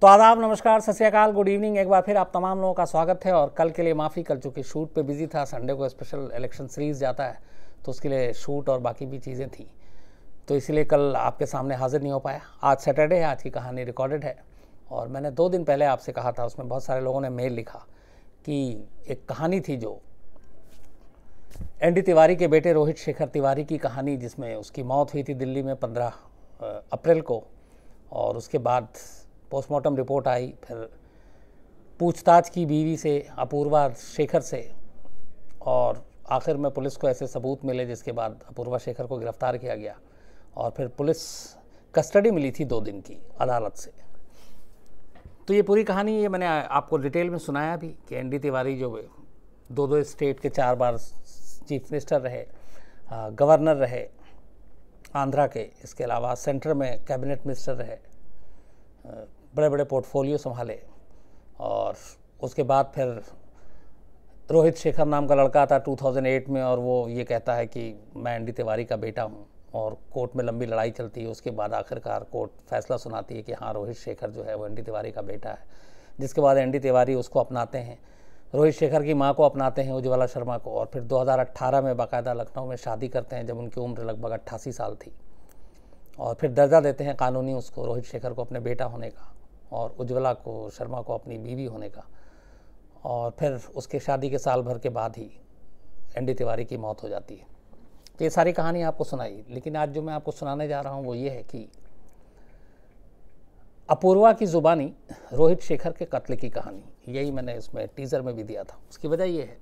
तो आदाब नमस्कार सत श्रीकाल गुड इवनिंग एक बार फिर आप तमाम लोगों का स्वागत है और कल के लिए माफ़ी कल चूँकि शूट पे बिजी था संडे को स्पेशल इलेक्शन सीरीज़ जाता है तो उसके लिए शूट और बाकी भी चीज़ें थी तो इसलिए कल आपके सामने हाज़िर नहीं हो पाया आज सैटरडे है आज की कहानी रिकॉर्डेड है और मैंने दो दिन पहले आपसे कहा था उसमें बहुत सारे लोगों ने मेल लिखा कि एक कहानी थी जो एन तिवारी के बेटे रोहित शेखर तिवारी की कहानी जिसमें उसकी मौत हुई थी दिल्ली में पंद्रह अप्रैल को और उसके बाद पोस्टमार्टम रिपोर्ट आई फिर पूछताछ की बीवी से अपूर्वा शेखर से और आखिर में पुलिस को ऐसे सबूत मिले जिसके बाद अपूर्वा शेखर को गिरफ्तार किया गया और फिर पुलिस कस्टडी मिली थी दो दिन की अदालत से तो ये पूरी कहानी ये मैंने आपको डिटेल में सुनाया भी कि एन डी तिवारी जो दो दो स्टेट के चार बार चीफ मिनिस्टर रहे गवर्नर रहे आंध्रा के इसके अलावा सेंटर में कैबिनेट मिनिस्टर रहे बड़े बड़े पोर्टफोलियो संभाले और उसके बाद फिर रोहित शेखर नाम का लड़का था 2008 में और वो ये कहता है कि मैं एन तिवारी का बेटा हूँ और कोर्ट में लंबी लड़ाई चलती है उसके बाद आखिरकार कोर्ट फैसला सुनाती है कि हाँ रोहित शेखर जो है वो एन तिवारी का बेटा है जिसके बाद एन तिवारी उसको अपनाते हैं रोहित शेखर की माँ को अपनाते हैं उज्ज्वला शर्मा को और फिर 2018 में बाकायदा लखनऊ में शादी करते हैं जब उनकी उम्र लगभग अट्ठासी साल थी और फिर दर्जा देते हैं कानूनी उसको रोहित शेखर को अपने बेटा होने का और उज्ज्वला को शर्मा को अपनी बीवी होने का और फिर उसके शादी के साल भर के बाद ही एन डी तिवारी की मौत हो जाती है तो ये सारी कहानी आपको सुनाई लेकिन आज जो मैं आपको सुनाने जा रहा हूँ वो ये है कि अपूर्वा की ज़ुबानी रोहित शेखर के कत्ल की कहानी यही मैंने इसमें टीज़र में भी दिया था उसकी वजह यह है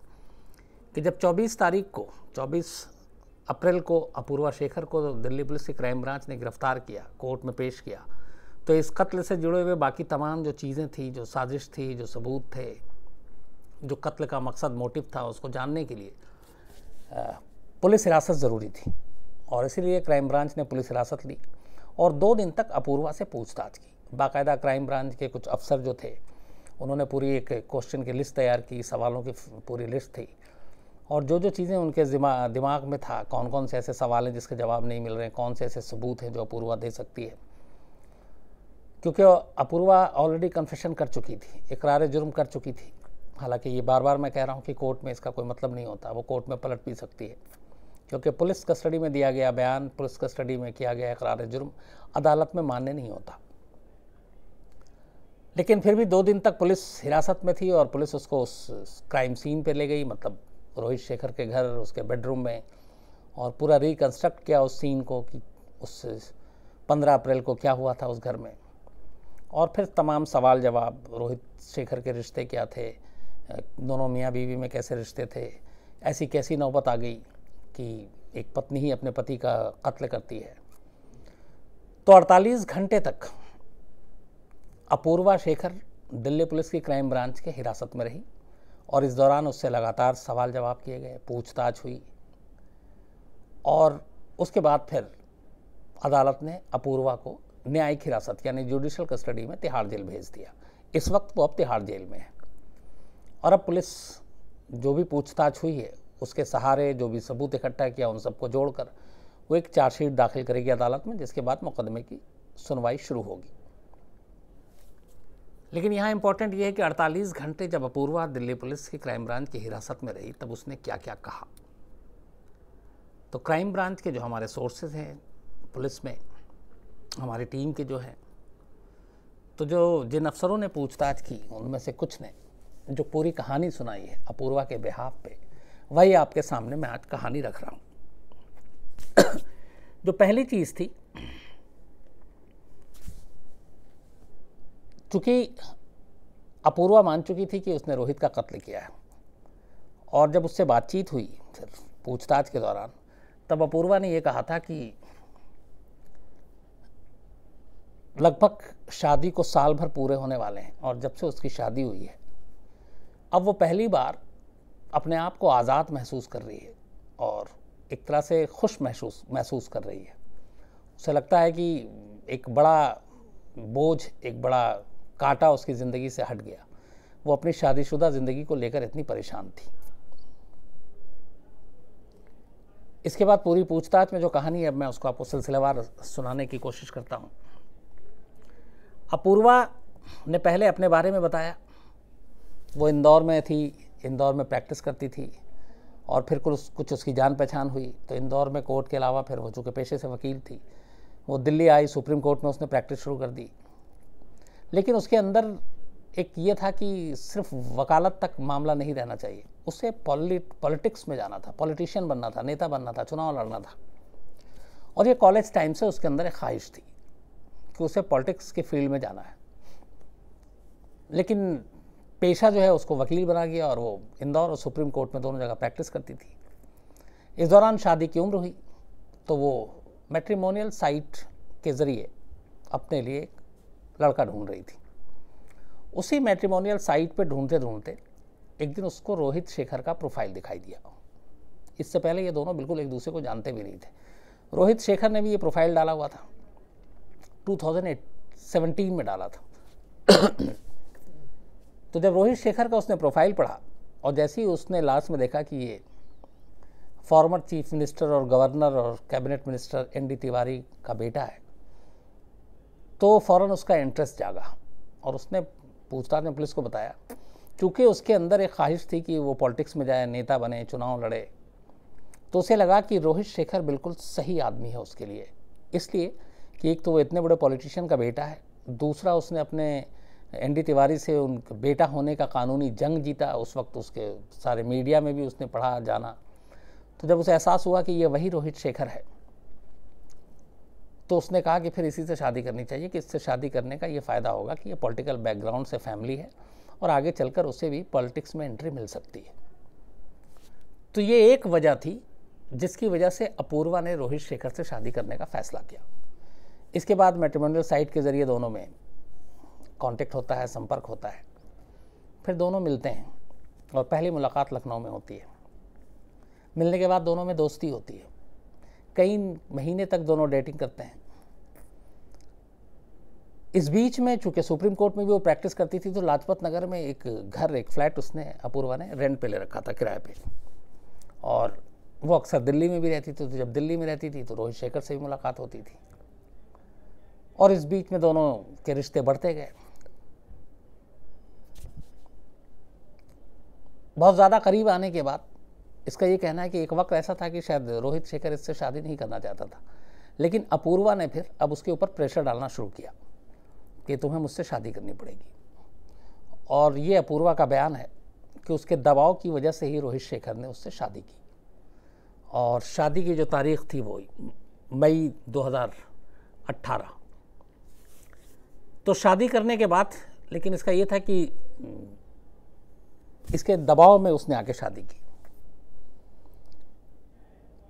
कि जब 24 तारीख को 24 अप्रैल को अपूर्वा शेखर को दिल्ली पुलिस की क्राइम ब्रांच ने गिरफ्तार किया कोर्ट में पेश किया तो इस कत्ल से जुड़े हुए बाकी तमाम जो चीज़ें थी जो साजिश थी जो सबूत थे जो कत्ल का मकसद मोटिव था उसको जानने के लिए पुलिस हिरासत ज़रूरी थी और इसीलिए क्राइम ब्रांच ने पुलिस हिरासत ली और दो दिन तक अपूर्वा से पूछताछ की बाकायदा क्राइम ब्रांच के कुछ अफसर जो थे उन्होंने पूरी एक क्वेश्चन की लिस्ट तैयार की सवालों की पूरी लिस्ट थी और जो जो चीज़ें उनके दिमाग दिमाग में था कौन कौन से ऐसे सवाल हैं जिसके जवाब नहीं मिल रहे हैं कौन से ऐसे सबूत हैं जो अपूर्वा दे सकती है क्योंकि अपूर्वा ऑलरेडी कन्फेशन कर चुकी थी इकरार जुर्म कर चुकी थी हालांकि ये बार बार मैं कह रहा हूँ कि कोर्ट में इसका कोई मतलब नहीं होता वो कोर्ट में पलट भी सकती है क्योंकि पुलिस कस्टडी में दिया गया बयान पुलिस कस्टडी में किया गया इकरार जुर्म अदालत में मान्य नहीं होता लेकिन फिर भी दो दिन तक पुलिस हिरासत में थी और पुलिस उसको उस क्राइम सीन पे ले गई मतलब रोहित शेखर के घर उसके बेडरूम में और पूरा रिकन्स्ट्रक्ट किया उस सीन को कि उस पंद्रह अप्रैल को क्या हुआ था उस घर में और फिर तमाम सवाल जवाब रोहित शेखर के रिश्ते क्या थे दोनों मियाँ बीवी में कैसे रिश्ते थे ऐसी कैसी नौबत आ गई कि एक पत्नी ही अपने पति का कत्ल करती है तो 48 घंटे तक अपूर्वा शेखर दिल्ली पुलिस की क्राइम ब्रांच के हिरासत में रही और इस दौरान उससे लगातार सवाल जवाब किए गए पूछताछ हुई और उसके बाद फिर अदालत ने अपूर्वा को न्यायिक हिरासत यानी जुडिशल कस्टडी में तिहाड़ जेल भेज दिया इस वक्त वो अब तिहाड़ जेल में है और अब पुलिस जो भी पूछताछ हुई है उसके सहारे जो भी सबूत इकट्ठा किया उन सबको जोड़कर वो एक चार्जशीट दाखिल करेगी अदालत में जिसके बाद मुकदमे की सुनवाई शुरू होगी लेकिन यहाँ इम्पॉर्टेंट ये है कि 48 घंटे जब अपूर्वा दिल्ली पुलिस की क्राइम ब्रांच की हिरासत में रही तब उसने क्या क्या कहा तो क्राइम ब्रांच के जो हमारे सोर्सेज हैं पुलिस में हमारी टीम के जो हैं तो जो जिन अफसरों ने पूछताछ की उनमें से कुछ ने जो पूरी कहानी सुनाई है अपूर्वा के बिहाव पे वही आपके सामने मैं आज कहानी रख रहा हूँ जो पहली चीज़ थी चूँकि अपूर्वा मान चुकी थी कि उसने रोहित का कत्ल किया है और जब उससे बातचीत हुई फिर पूछताछ के दौरान तब अपूर्वा ने यह कहा था कि लगभग शादी को साल भर पूरे होने वाले हैं और जब से उसकी शादी हुई है अब वो पहली बार अपने आप को आज़ाद महसूस कर रही है और एक तरह से खुश महसूस महसूस कर रही है उसे लगता है कि एक बड़ा बोझ एक बड़ा कांटा उसकी ज़िंदगी से हट गया वो अपनी शादीशुदा ज़िंदगी को लेकर इतनी परेशान थी इसके बाद पूरी पूछताछ में जो कहानी है मैं उसको आपको सिलसिलेवार सुनाने की कोशिश करता हूँ अपूर्वा ने पहले अपने बारे में बताया वो इंदौर में थी इंदौर में प्रैक्टिस करती थी और फिर कुछ कुछ उसकी जान पहचान हुई तो इंदौर में कोर्ट के अलावा फिर वो चूँकि पेशे से वकील थी वो दिल्ली आई सुप्रीम कोर्ट में उसने प्रैक्टिस शुरू कर दी लेकिन उसके अंदर एक ये था कि सिर्फ वकालत तक मामला नहीं रहना चाहिए उसे पॉलिटिक्स में जाना था पॉलिटिशियन बनना था नेता बनना था चुनाव लड़ना था और ये कॉलेज टाइम से उसके अंदर एक ख्वाहिश थी कि उसे पॉलिटिक्स के फील्ड में जाना है लेकिन पेशा जो है उसको वकील बना गया और वो इंदौर और सुप्रीम कोर्ट में दोनों जगह प्रैक्टिस करती थी इस दौरान शादी की उम्र हुई तो वो मेट्रीमोनियल साइट के ज़रिए अपने लिए लड़का ढूंढ रही थी उसी मैट्रिमोनियल साइट पे ढूंढते ढूंढते एक दिन उसको रोहित शेखर का प्रोफाइल दिखाई दिया इससे पहले ये दोनों बिल्कुल एक दूसरे को जानते भी नहीं थे रोहित शेखर ने भी ये प्रोफाइल डाला हुआ था 2017 में डाला था तो जब रोहित शेखर का उसने प्रोफाइल पढ़ा और जैसे ही उसने लास्ट में देखा कि ये फॉर्मर चीफ मिनिस्टर और गवर्नर और cabinet minister N D Tiwari का बेटा है तो फ़ौर उसका इंटरेस्ट जागा और उसने पूछताछ में पुलिस को बताया चूँकि उसके अंदर एक ख्वाहिश थी कि वो पॉलिटिक्स में जाए नेता बने चुनाव लड़े तो उसे लगा कि रोहित शेखर बिल्कुल सही आदमी है उसके लिए इसलिए कि एक तो वो इतने बड़े पॉलिटिशियन का बेटा है दूसरा उसने अपने एन डी तिवारी से उन बेटा होने का कानूनी जंग जीता उस वक्त उसके सारे मीडिया में भी उसने पढ़ा जाना तो जब उसे एहसास हुआ कि ये वही रोहित शेखर है तो उसने कहा कि फिर इसी से शादी करनी चाहिए कि इससे शादी करने का ये फ़ायदा होगा कि ये पॉलिटिकल बैकग्राउंड से फैमिली है और आगे चलकर उसे भी पॉलिटिक्स में एंट्री मिल सकती है तो ये एक वजह थी जिसकी वजह से अपूर्वा ने रोहित शेखर से शादी करने का फैसला किया इसके बाद मेट्रीमोनियल साइट के ज़रिए दोनों में कांटेक्ट होता है संपर्क होता है फिर दोनों मिलते हैं और पहली मुलाकात लखनऊ में होती है मिलने के बाद दोनों में दोस्ती होती है कई महीने तक दोनों डेटिंग करते हैं इस बीच में चूंकि सुप्रीम कोर्ट में भी वो प्रैक्टिस करती थी तो लाजपत नगर में एक घर एक फ्लैट उसने अपूर्वा ने रेंट पे ले रखा था किराए पे और वो अक्सर दिल्ली में भी रहती थी तो जब दिल्ली में रहती थी तो रोहित शेखर से भी मुलाकात होती थी और इस बीच में दोनों के रिश्ते बढ़ते गए बहुत ज़्यादा करीब आने के बाद इसका ये कहना है कि एक वक्त ऐसा था कि शायद रोहित शेखर इससे शादी नहीं करना चाहता था लेकिन अपूर्वा ने फिर अब उसके ऊपर प्रेशर डालना शुरू किया कि तुम्हें मुझसे शादी करनी पड़ेगी और ये अपूर्वा का बयान है कि उसके दबाव की वजह से ही रोहित शेखर ने उससे शादी की और शादी की जो तारीख थी वो मई 2018 तो शादी करने के बाद लेकिन इसका ये था कि इसके दबाव में उसने आके शादी की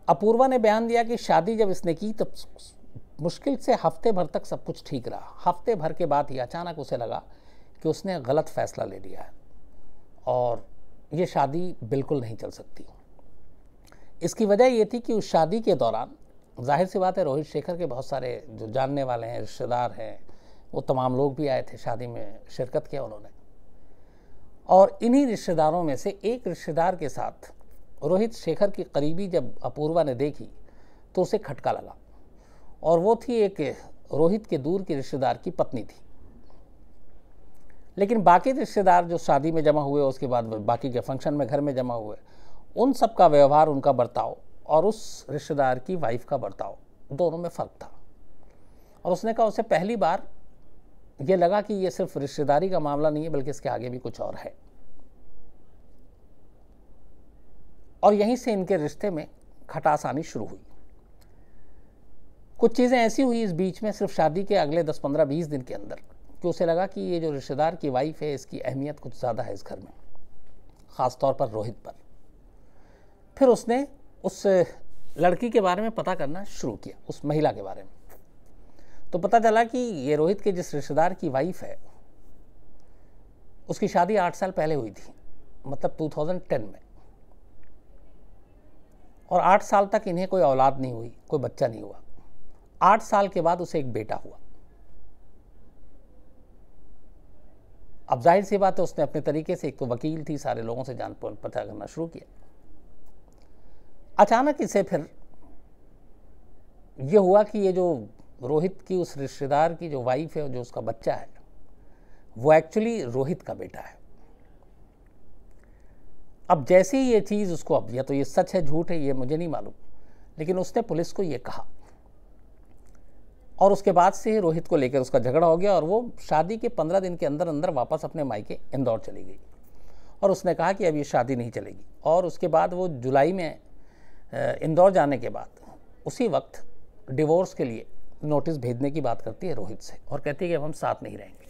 अपूर्वा ने बयान दिया कि शादी जब इसने की तब मुश्किल से हफ्ते भर तक सब कुछ ठीक रहा हफ्ते भर के बाद ही अचानक उसे लगा कि उसने गलत फैसला ले लिया है और ये शादी बिल्कुल नहीं चल सकती इसकी वजह ये थी कि उस शादी के दौरान जाहिर सी बात है रोहित शेखर के बहुत सारे जो जानने वाले हैं रिश्तेदार हैं वो तमाम लोग भी आए थे शादी में शिरकत किया उन्होंने और इन्हीं रिश्तेदारों में से एक रिश्तेदार के साथ रोहित शेखर की करीबी जब अपूर्वा ने देखी तो उसे खटका लगा और वो थी एक रोहित के दूर के रिश्तेदार की पत्नी थी लेकिन बाकी रिश्तेदार जो शादी में जमा हुए उसके बाद बाकी के फंक्शन में घर में जमा हुए उन सब का व्यवहार उनका बर्ताव और उस रिश्तेदार की वाइफ का बर्ताव दोनों में फ़र्क था और उसने कहा उसे पहली बार ये लगा कि ये सिर्फ रिश्तेदारी का मामला नहीं है बल्कि इसके आगे भी कुछ और है और यहीं से इनके रिश्ते में खटास आनी शुरू हुई कुछ चीज़ें ऐसी हुई इस बीच में सिर्फ शादी के अगले दस पंद्रह बीस दिन के अंदर कि उसे लगा कि ये जो रिश्तेदार की वाइफ है इसकी अहमियत कुछ ज़्यादा है इस घर में ख़ास तौर पर रोहित पर फिर उसने उस लड़की के बारे में पता करना शुरू किया उस महिला के बारे में तो पता चला कि ये रोहित के जिस रिश्तेदार की वाइफ है उसकी शादी आठ साल पहले हुई थी मतलब 2010 में और आठ साल तक इन्हें कोई औलाद नहीं हुई कोई बच्चा नहीं हुआ आठ साल के बाद उसे एक बेटा हुआ अब जाहिर सी बात है उसने अपने तरीके से एक तो वकील थी सारे लोगों से जान पता करना शुरू किया अचानक इसे फिर यह हुआ कि ये जो रोहित की उस रिश्तेदार की जो वाइफ है जो उसका बच्चा है वो एक्चुअली रोहित का बेटा है अब जैसे ही ये चीज़ उसको अब या तो ये सच है झूठ है ये मुझे नहीं मालूम लेकिन उसने पुलिस को ये कहा और उसके बाद से रोहित को लेकर उसका झगड़ा हो गया और वो शादी के पंद्रह दिन के अंदर अंदर वापस अपने मायके इंदौर चली गई और उसने कहा कि अब ये शादी नहीं चलेगी और उसके बाद वो जुलाई में इंदौर जाने के बाद उसी वक्त डिवोर्स के लिए नोटिस भेजने की बात करती है रोहित से और कहती है कि अब हम साथ नहीं रहेंगे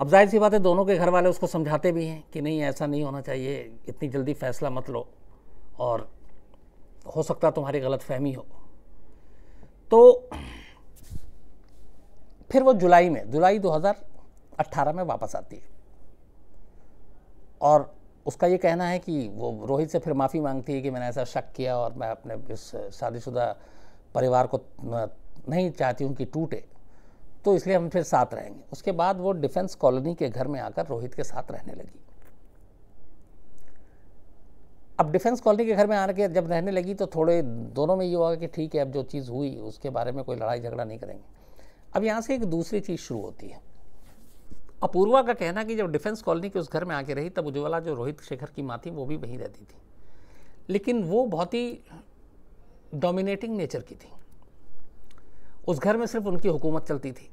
अब जाहिर सी बात है दोनों के घर वाले उसको समझाते भी हैं कि नहीं ऐसा नहीं होना चाहिए इतनी जल्दी फैसला मत लो और हो सकता तुम्हारी गलत फहमी हो तो फिर वो जुलाई में जुलाई 2018 में वापस आती है और उसका ये कहना है कि वो रोहित से फिर माफ़ी मांगती है कि मैंने ऐसा शक किया और मैं अपने इस शादीशुदा परिवार को नहीं चाहती हूँ कि टूटे तो इसलिए हम फिर साथ रहेंगे उसके बाद वो डिफेंस कॉलोनी के घर में आकर रोहित के साथ रहने लगी अब डिफेंस कॉलोनी के घर में आकर जब रहने लगी तो थोड़े दोनों में ये हुआ कि ठीक है अब जो चीज़ हुई उसके बारे में कोई लड़ाई झगड़ा नहीं करेंगे अब यहाँ से एक दूसरी चीज़ शुरू होती है अपूर्वा का कहना कि जब डिफेंस कॉलोनी के उस घर में आके रही तब उज्ज्वला जो रोहित शेखर की माँ थी वो भी वहीं रहती थी लेकिन वो बहुत ही डोमिनेटिंग नेचर की थी उस घर में सिर्फ उनकी हुकूमत चलती थी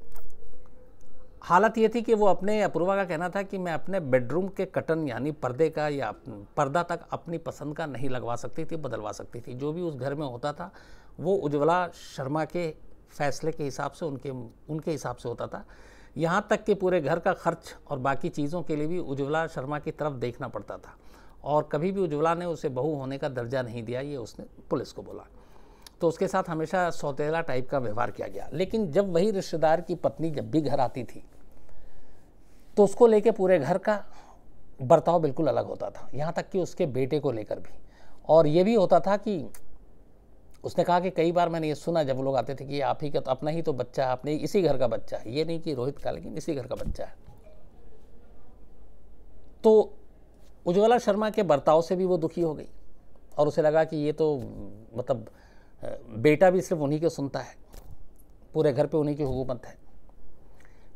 हालत ये थी कि वो अपने अपूर्वा का कहना था कि मैं अपने बेडरूम के कटन यानी पर्दे का या पर्दा तक अपनी पसंद का नहीं लगवा सकती थी बदलवा सकती थी जो भी उस घर में होता था वो उज्ज्वला शर्मा के फैसले के हिसाब से उनके उनके हिसाब से होता था यहाँ तक कि पूरे घर का खर्च और बाकी चीज़ों के लिए भी उज्ज्वला शर्मा की तरफ देखना पड़ता था और कभी भी उज्ज्वला ने उसे बहू होने का दर्जा नहीं दिया ये उसने पुलिस को बोला तो उसके साथ हमेशा सौतेला टाइप का व्यवहार किया गया लेकिन जब वही रिश्तेदार की पत्नी जब भी घर आती थी तो उसको लेके पूरे घर का बर्ताव बिल्कुल अलग होता था यहाँ तक कि उसके बेटे को लेकर भी और ये भी होता था कि उसने कहा कि कई बार मैंने ये सुना जब लोग आते थे कि आप ही का तो अपना ही तो बच्चा है अपने इसी घर का बच्चा है ये नहीं कि रोहित का लेकिन इसी घर का बच्चा है तो उज्ज्वला शर्मा के बर्ताव से भी वो दुखी हो गई और उसे लगा कि ये तो मतलब बेटा भी सिर्फ उन्हीं को सुनता है पूरे घर पे उन्हीं की हुकूमत है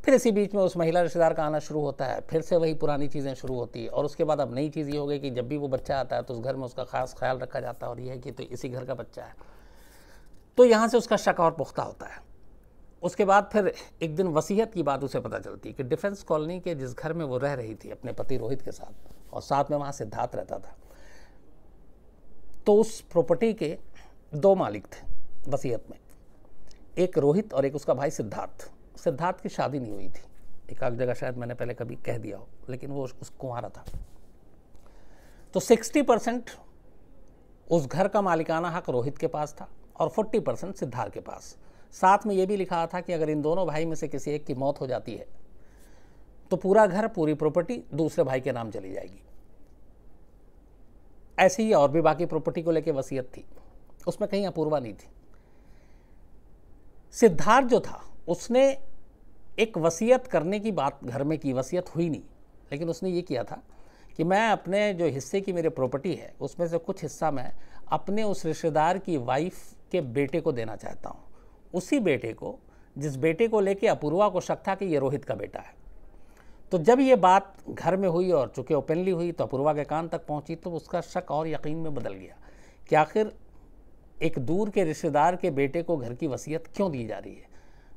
फिर इसी बीच में उस महिला रिश्तेदार का आना शुरू होता है फिर से वही पुरानी चीज़ें शुरू होती है और उसके बाद अब नई चीज़ ये हो गई कि जब भी वो बच्चा आता है तो उस घर में उसका खास ख्याल रखा जाता है और यह है कि तो इसी घर का बच्चा है तो यहाँ से उसका शक और पुख्ता होता है उसके बाद फिर एक दिन वसीयत की बात उसे पता चलती है कि डिफेंस कॉलोनी के जिस घर में वो रह रही थी अपने पति रोहित के साथ और साथ में वहाँ सिद्धार्थ रहता था तो उस प्रॉपर्टी के दो मालिक थे वसीयत में एक रोहित और एक उसका भाई सिद्धार्थ सिद्धार्थ की शादी नहीं हुई थी एक आध जगह शायद मैंने पहले कभी कह दिया हो लेकिन वो उस कुंवारा था तो 60 परसेंट उस घर का मालिकाना हक रोहित के पास था और 40 परसेंट सिद्धार्थ के पास साथ में ये भी लिखा था कि अगर इन दोनों भाई में से किसी एक की मौत हो जाती है तो पूरा घर पूरी प्रॉपर्टी दूसरे भाई के नाम चली जाएगी ऐसी ही और भी बाकी प्रॉपर्टी को लेकर वसीयत थी उसमें कहीं अपूर्वा नहीं थी सिद्धार्थ जो था उसने एक वसीयत करने की बात घर में की वसीयत हुई नहीं लेकिन उसने ये किया था कि मैं अपने जो हिस्से की मेरे प्रॉपर्टी है उसमें से कुछ हिस्सा मैं अपने उस रिश्तेदार की वाइफ के बेटे को देना चाहता हूँ उसी बेटे को जिस बेटे को लेके अपूर्वा को शक था कि ये रोहित का बेटा है तो जब ये बात घर में हुई और चूँकि ओपनली हुई तो अपूर्वा के कान तक पहुँची तो उसका शक और यकीन में बदल गया कि आखिर एक दूर के रिश्तेदार के बेटे को घर की वसीयत क्यों दी जा रही है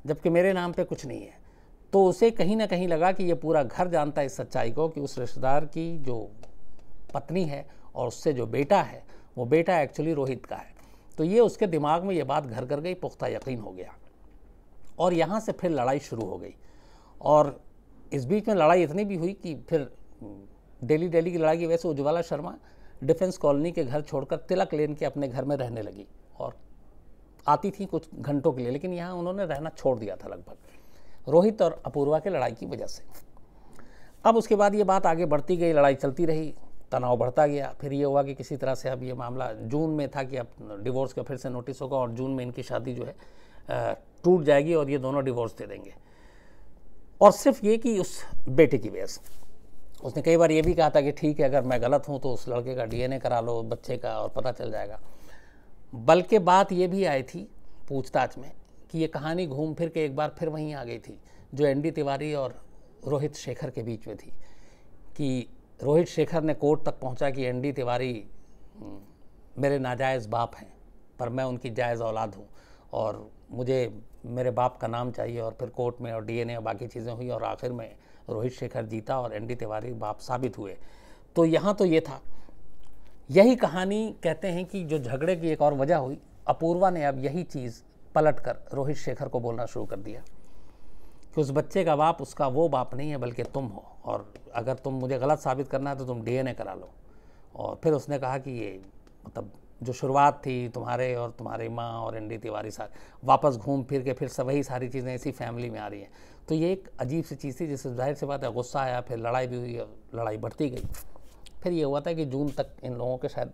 जबकि मेरे नाम पे कुछ नहीं है तो उसे कहीं ना कहीं लगा कि ये पूरा घर जानता है इस सच्चाई को कि उस रिश्तेदार की जो पत्नी है और उससे जो बेटा है वो बेटा एक्चुअली रोहित का है तो ये उसके दिमाग में ये बात घर कर गई पुख्ता यकीन हो गया और यहाँ से फिर लड़ाई शुरू हो गई और इस बीच में लड़ाई इतनी भी हुई कि फिर हम्म, डेली डेली की लड़ाई की वैसे उज्ज्वला शर्मा डिफेंस कॉलोनी के घर छोड़कर तिलक लेन के अपने घर में रहने लगी और आती थी कुछ घंटों के लिए लेकिन यहाँ उन्होंने रहना छोड़ दिया था लगभग रोहित और अपूर्वा के लड़ाई की वजह से अब उसके बाद ये बात आगे बढ़ती गई लड़ाई चलती रही तनाव बढ़ता गया फिर ये हुआ कि किसी तरह से अब ये मामला जून में था कि अब डिवोर्स का फिर से नोटिस होगा और जून में इनकी शादी जो है टूट जाएगी और ये दोनों डिवोर्स दे देंगे और सिर्फ ये कि उस बेटे की वजह से उसने कई बार ये भी कहा था कि ठीक है अगर मैं गलत हूँ तो उस लड़के का डीएनए करा लो बच्चे का और पता चल जाएगा बल्कि बात ये भी आई थी पूछताछ में कि ये कहानी घूम फिर के एक बार फिर वहीं आ गई थी जो एनडी तिवारी और रोहित शेखर के बीच में थी कि रोहित शेखर ने कोर्ट तक पहुंचा कि एनडी तिवारी हम्म, मेरे नाजायज़ बाप हैं पर मैं उनकी जायज़ औलाद हूँ और मुझे मेरे बाप का नाम चाहिए और फिर कोर्ट में और डीएनए और बाकी चीज़ें हुई और आखिर में रोहित शेखर जीता और एनडी तिवारी बाप साबित हुए तो यहाँ तो ये था यही कहानी कहते हैं कि जो झगड़े की एक और वजह हुई अपूर्वा ने अब यही चीज़ पलट कर रोहित शेखर को बोलना शुरू कर दिया कि उस बच्चे का बाप उसका वो बाप नहीं है बल्कि तुम हो और अगर तुम मुझे गलत साबित करना है तो तुम डीएनए करा लो और फिर उसने कहा कि ये मतलब जो शुरुआत थी तुम्हारे और तुम्हारी माँ और एन डी तिवारी साहब वापस घूम फिर के फिर वही सारी चीज़ें इसी फैमिली में आ रही हैं तो ये एक अजीब सी चीज़ थी जिससे जाहिर सी बात है गुस्सा आया फिर लड़ाई भी हुई और लड़ाई बढ़ती गई फिर ये हुआ था कि जून तक इन लोगों के शायद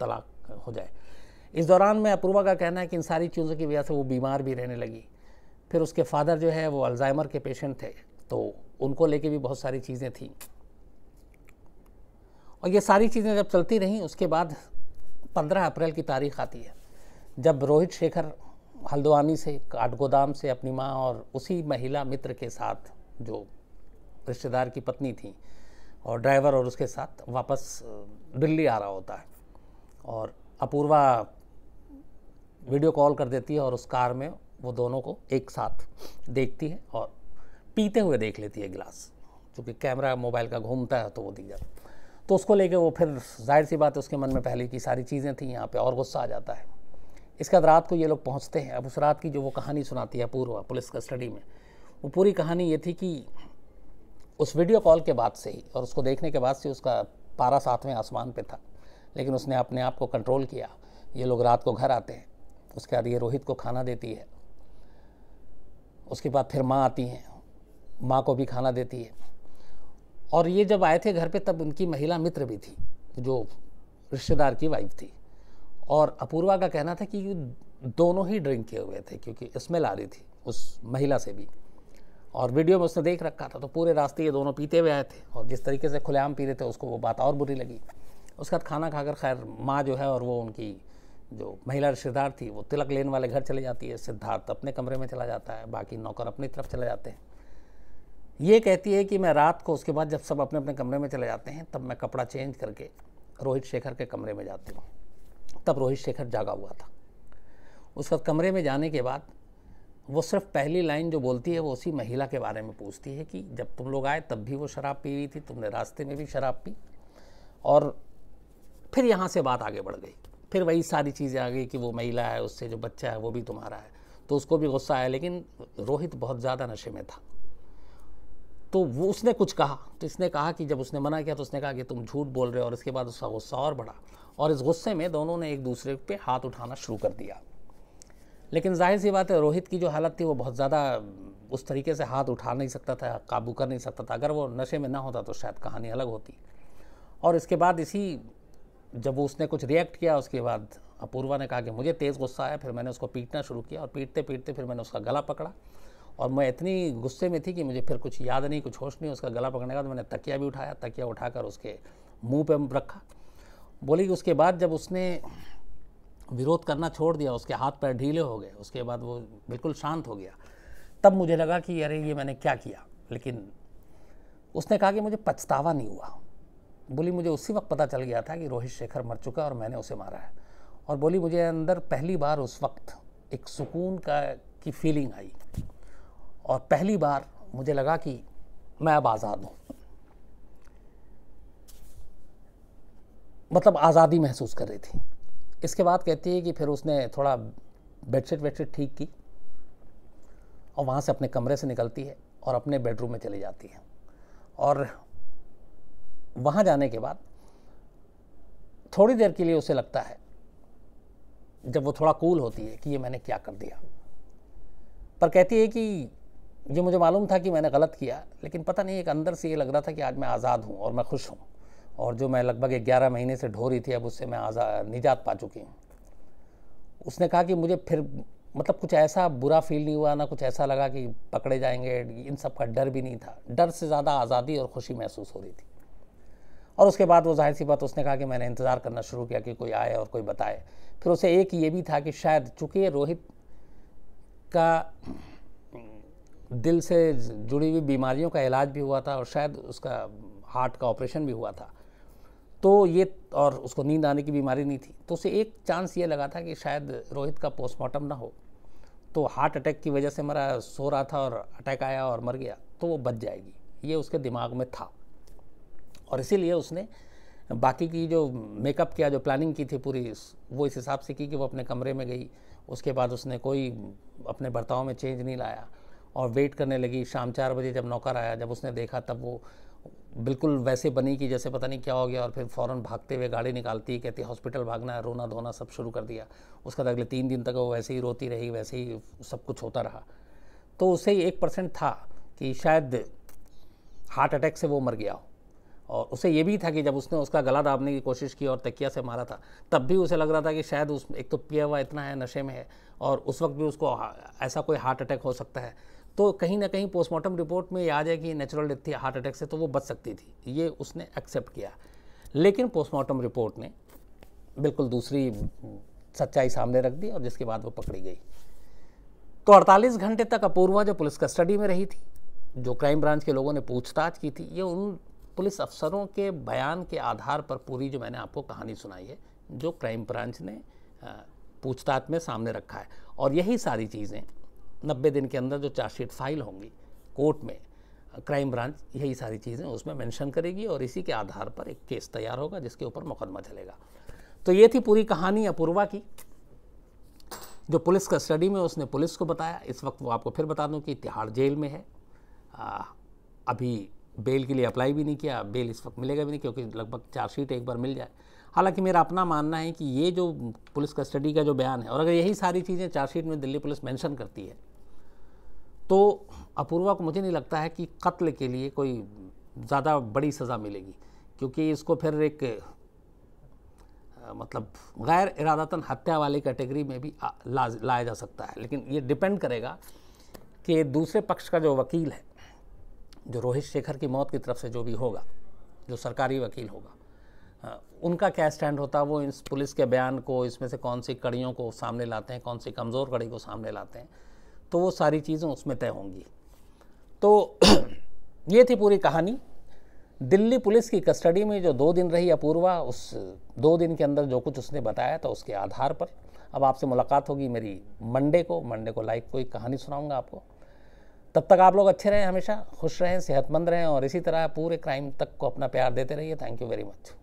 तलाक हो जाए इस दौरान में अपूर्वा का कहना है कि इन सारी चीज़ों की वजह से वो बीमार भी रहने लगी फिर उसके फादर जो है वो अल्ज़ाइमर के पेशेंट थे तो उनको लेके भी बहुत सारी चीज़ें थी और ये सारी चीज़ें जब चलती रहीं उसके बाद पंद्रह अप्रैल की तारीख आती है जब रोहित शेखर हल्द्वानी से काठगोदाम से अपनी माँ और उसी महिला मित्र के साथ जो रिश्तेदार की पत्नी थी और ड्राइवर और उसके साथ वापस दिल्ली आ रहा होता है और अपूर्वा वीडियो कॉल कर देती है और उस कार में वो दोनों को एक साथ देखती है और पीते हुए देख लेती है गिलास क्योंकि कैमरा मोबाइल का घूमता है तो वो दिख जाता तो उसको लेके वो फिर जाहिर सी बात है उसके मन में पहले की सारी चीज़ें थी यहाँ पे और गुस्सा आ जाता है इसके बाद रात को ये लोग पहुँचते हैं अब उस रात की जो वो कहानी सुनाती है पूर्वा पुलिस कस्टडी में वो पूरी कहानी ये थी कि उस वीडियो कॉल के बाद से ही और उसको देखने के बाद से उसका पारा सातवें आसमान पर था लेकिन उसने अपने आप को कंट्रोल किया ये लोग रात को घर आते हैं उसके बाद ये रोहित को खाना देती है उसके बाद फिर माँ आती हैं माँ को भी खाना देती है और ये जब आए थे घर पे तब उनकी महिला मित्र भी थी जो रिश्तेदार की वाइफ थी और अपूर्वा का कहना था कि दोनों ही ड्रिंक किए हुए थे क्योंकि स्मेल आ रही थी उस महिला से भी और वीडियो में उसने देख रखा था तो पूरे रास्ते ये दोनों पीते हुए आए थे और जिस तरीके से खुलेआम पी रहे थे उसको वो बात और बुरी लगी उसके बाद खाना खाकर खैर माँ जो है और वो उनकी जो महिला रिश्तेदार थी वो तिलक लेन वाले घर चले जाती है सिद्धार्थ अपने कमरे में चला जाता है बाकी नौकर अपनी तरफ चले जाते हैं ये कहती है कि मैं रात को उसके बाद जब सब अपने अपने कमरे में चले जाते हैं तब मैं कपड़ा चेंज करके रोहित शेखर के कमरे में जाती हूँ तब रोहित शेखर जागा हुआ था वक्त कमरे में जाने के बाद वो सिर्फ पहली लाइन जो बोलती है वो उसी महिला के बारे में पूछती है कि जब तुम लोग आए तब भी वो शराब पी हुई थी तुमने रास्ते में भी शराब पी और फिर यहाँ से बात आगे बढ़ गई फिर वही सारी चीज़ें आ गई कि वो महिला है उससे जो बच्चा है वो भी तुम्हारा है तो उसको भी गुस्सा आया लेकिन रोहित बहुत ज़्यादा नशे में था तो वो उसने कुछ कहा तो इसने कहा कि जब उसने मना किया तो उसने कहा कि तुम झूठ बोल रहे हो और इसके बाद उसका गुस्सा और बढ़ा और इस गुस्से में दोनों ने एक दूसरे पे हाथ उठाना शुरू कर दिया लेकिन जाहिर सी बात है रोहित की जो हालत थी वो बहुत ज़्यादा उस तरीके से हाथ उठा नहीं सकता था काबू कर नहीं सकता था अगर वो नशे में ना होता तो शायद कहानी अलग होती और इसके बाद इसी जब वो उसने कुछ रिएक्ट किया उसके बाद अपूर्वा ने कहा कि मुझे तेज़ गुस्सा आया फिर मैंने उसको पीटना शुरू किया और पीटते पीटते फिर मैंने उसका गला पकड़ा और मैं इतनी गुस्से में थी कि मुझे फिर कुछ याद नहीं कुछ होश नहीं उसका गला पकड़ने का तो मैंने तकिया भी उठाया तकिया उठाकर उसके मुंह पे रखा बोली कि उसके बाद जब उसने विरोध करना छोड़ दिया उसके हाथ पैर ढीले हो गए उसके बाद वो बिल्कुल शांत हो गया तब मुझे लगा कि अरे ये मैंने क्या किया लेकिन उसने कहा कि मुझे पछतावा नहीं हुआ बोली मुझे उसी वक्त पता चल गया था कि रोहित शेखर मर चुका और मैंने उसे मारा है और बोली मुझे अंदर पहली बार उस वक्त एक सुकून का की फीलिंग आई और पहली बार मुझे लगा कि मैं अब आज़ाद हूँ मतलब आज़ादी महसूस कर रही थी इसके बाद कहती है कि फिर उसने थोड़ा बेडशीट वेडशीट ठीक की और वहाँ से अपने कमरे से निकलती है और अपने बेडरूम में चली जाती है और वहाँ जाने के बाद थोड़ी देर के लिए उसे लगता है जब वो थोड़ा कूल होती है कि ये मैंने क्या कर दिया पर कहती है कि ये मुझे मालूम था कि मैंने गलत किया लेकिन पता नहीं एक अंदर से ये लग रहा था कि आज मैं आज़ाद हूँ और मैं खुश हूँ और जो मैं लगभग ग्यारह महीने से ढो रही थी अब उससे मैं आज़ाद निजात पा चुकी हूँ उसने कहा कि मुझे फिर मतलब कुछ ऐसा बुरा फील नहीं हुआ ना कुछ ऐसा लगा कि पकड़े जाएंगे इन सब का डर भी नहीं था डर से ज़्यादा आज़ादी और खुशी महसूस हो रही थी और उसके बाद वो जाहिर सी बात उसने कहा कि मैंने इंतज़ार करना शुरू किया कि कोई आए और कोई बताए फिर उसे एक ये भी था कि शायद चूँकि रोहित का दिल से जुड़ी हुई बीमारियों का इलाज भी हुआ था और शायद उसका हार्ट का ऑपरेशन भी हुआ था तो ये और उसको नींद आने की बीमारी नहीं थी तो उसे एक चांस ये लगा था कि शायद रोहित का पोस्टमार्टम ना हो तो हार्ट अटैक की वजह से मरा सो रहा था और अटैक आया और मर गया तो वो बच जाएगी ये उसके दिमाग में था और इसीलिए उसने बाकी की जो मेकअप किया जो प्लानिंग की थी पूरी वो इस हिसाब से की कि वो अपने कमरे में गई उसके बाद उसने कोई अपने बर्ताव में चेंज नहीं लाया और वेट करने लगी शाम चार बजे जब नौकर आया जब उसने देखा तब वो बिल्कुल वैसे बनी कि जैसे पता नहीं क्या हो गया और फिर फ़ौर भागते हुए गाड़ी निकालती कहती हॉस्पिटल भागना है रोना धोना सब शुरू कर दिया उसके बाद अगले तीन दिन तक वो वैसे ही रोती रही वैसे ही सब कुछ होता रहा तो उसे एक परसेंट था कि शायद हार्ट अटैक से वो मर गया हो और उसे ये भी था कि जब उसने उसका गला दाबने की कोशिश की और तकिया से मारा था तब भी उसे लग रहा था कि शायद उस एक तो पिया हुआ इतना है नशे में है और उस वक्त भी उसको ऐसा कोई हार्ट अटैक हो सकता है तो कहीं ना कहीं पोस्टमार्टम रिपोर्ट में याद है कि नेचुरल डेथ थी हार्ट अटैक से तो वो बच सकती थी ये उसने एक्सेप्ट किया लेकिन पोस्टमार्टम रिपोर्ट ने बिल्कुल दूसरी सच्चाई सामने रख दी और जिसके बाद वो पकड़ी गई तो 48 घंटे तक अपूर्वा जो पुलिस कस्टडी में रही थी जो क्राइम ब्रांच के लोगों ने पूछताछ की थी ये उन पुलिस अफसरों के बयान के आधार पर पूरी जो मैंने आपको कहानी सुनाई है जो क्राइम ब्रांच ने पूछताछ में सामने रखा है और यही सारी चीज़ें 90 दिन के अंदर जो चार्जशीट फाइल होंगी कोर्ट में क्राइम ब्रांच यही सारी चीज़ें उसमें मेंशन करेगी और इसी के आधार पर एक केस तैयार होगा जिसके ऊपर मुकदमा चलेगा तो ये थी पूरी कहानी अपूर्वा की जो पुलिस कस्टडी में उसने पुलिस को बताया इस वक्त वो आपको फिर बता दूँ कि तिहाड़ जेल में है आ, अभी बेल के लिए अप्लाई भी नहीं किया बेल इस वक्त मिलेगा भी नहीं क्योंकि लगभग चार्जशीट एक बार मिल जाए हालांकि मेरा अपना मानना है कि ये जो पुलिस कस्टडी का जो बयान है और अगर यही सारी चीज़ें चार्जशीट में दिल्ली पुलिस मेंशन करती है तो अपूर्वा को मुझे नहीं लगता है कि कत्ल के लिए कोई ज़्यादा बड़ी सज़ा मिलेगी क्योंकि इसको फिर एक मतलब गैर इरादतन हत्या वाली कैटेगरी में भी लाया जा सकता है लेकिन ये डिपेंड करेगा कि दूसरे पक्ष का जो वकील है जो रोहित शेखर की मौत की तरफ से जो भी होगा जो सरकारी वकील होगा उनका क्या स्टैंड होता है वो इस पुलिस के बयान को इसमें से कौन सी कड़ियों को सामने लाते हैं कौन सी कमज़ोर कड़ी को सामने लाते हैं तो वो सारी चीज़ें उसमें तय होंगी तो ये थी पूरी कहानी दिल्ली पुलिस की कस्टडी में जो दो दिन रही अपूर्वा उस दो दिन के अंदर जो कुछ उसने बताया था उसके आधार पर अब आपसे मुलाकात होगी मेरी मंडे को मंडे को लाइव कोई कहानी सुनाऊंगा आपको तब तक आप लोग अच्छे रहें हमेशा खुश रहें सेहतमंद रहें और इसी तरह पूरे क्राइम तक को अपना प्यार देते रहिए थैंक यू वेरी मच